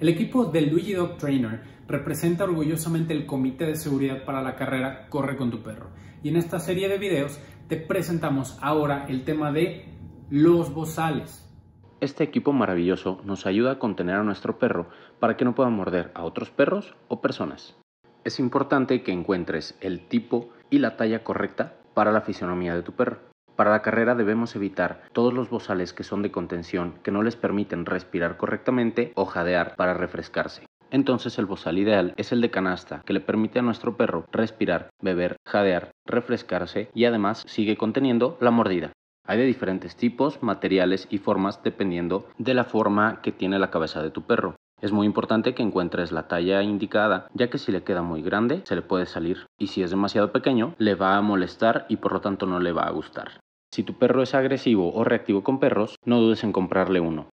El equipo del Luigi Dog Trainer representa orgullosamente el Comité de Seguridad para la carrera Corre con tu perro. Y en esta serie de videos te presentamos ahora el tema de los bozales. Este equipo maravilloso nos ayuda a contener a nuestro perro para que no pueda morder a otros perros o personas. Es importante que encuentres el tipo y la talla correcta para la fisionomía de tu perro. Para la carrera debemos evitar todos los bozales que son de contención, que no les permiten respirar correctamente o jadear para refrescarse. Entonces el bozal ideal es el de canasta, que le permite a nuestro perro respirar, beber, jadear, refrescarse y además sigue conteniendo la mordida. Hay de diferentes tipos, materiales y formas dependiendo de la forma que tiene la cabeza de tu perro. Es muy importante que encuentres la talla indicada, ya que si le queda muy grande se le puede salir y si es demasiado pequeño le va a molestar y por lo tanto no le va a gustar. Si tu perro es agresivo o reactivo con perros, no dudes en comprarle uno.